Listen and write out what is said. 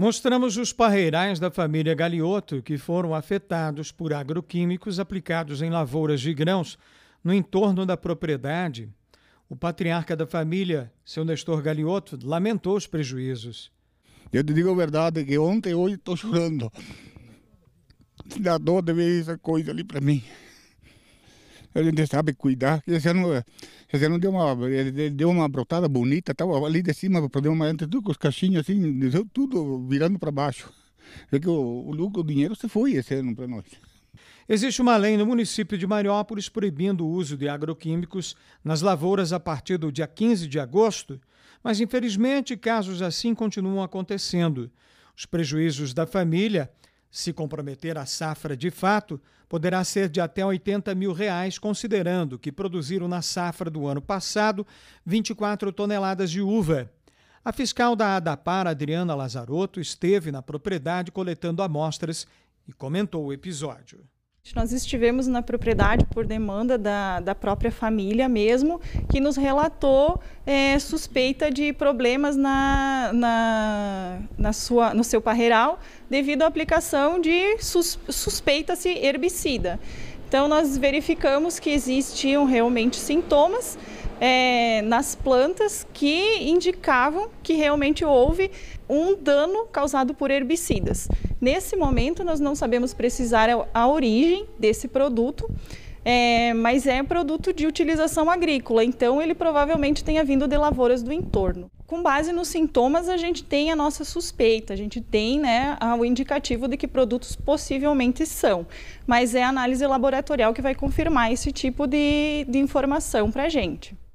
Mostramos os parreirais da família Galioto que foram afetados por agroquímicos aplicados em lavouras de grãos no entorno da propriedade. O patriarca da família, seu Nestor Galioto, lamentou os prejuízos. Eu te digo a verdade que ontem e hoje estou chorando. Se dá dor de ver essa coisa ali para mim. Ele sabe cuidar. Esse ano, esse ano deu, uma, ele deu uma brotada bonita, tal. ali de cima, o problema antes tudo com os caixinhos assim, deu tudo virando para baixo. É que o, o, o dinheiro se foi esse ano para nós. Existe uma lei no município de Mariópolis proibindo o uso de agroquímicos nas lavouras a partir do dia 15 de agosto, mas infelizmente casos assim continuam acontecendo. Os prejuízos da família se comprometer a safra de fato, poderá ser de até 80 mil reais, considerando que produziram na safra do ano passado 24 toneladas de uva. A fiscal da ADAPAR, Adriana Lazarotto, esteve na propriedade coletando amostras e comentou o episódio. Nós estivemos na propriedade por demanda da, da própria família mesmo, que nos relatou é, suspeita de problemas na, na, na sua, no seu parreiral devido à aplicação de sus, suspeita-se herbicida. Então, nós verificamos que existiam realmente sintomas é, nas plantas que indicavam que realmente houve um dano causado por herbicidas. Nesse momento, nós não sabemos precisar a origem desse produto, é, mas é produto de utilização agrícola, então ele provavelmente tenha vindo de lavouras do entorno. Com base nos sintomas, a gente tem a nossa suspeita, a gente tem né, o indicativo de que produtos possivelmente são, mas é a análise laboratorial que vai confirmar esse tipo de, de informação para a gente.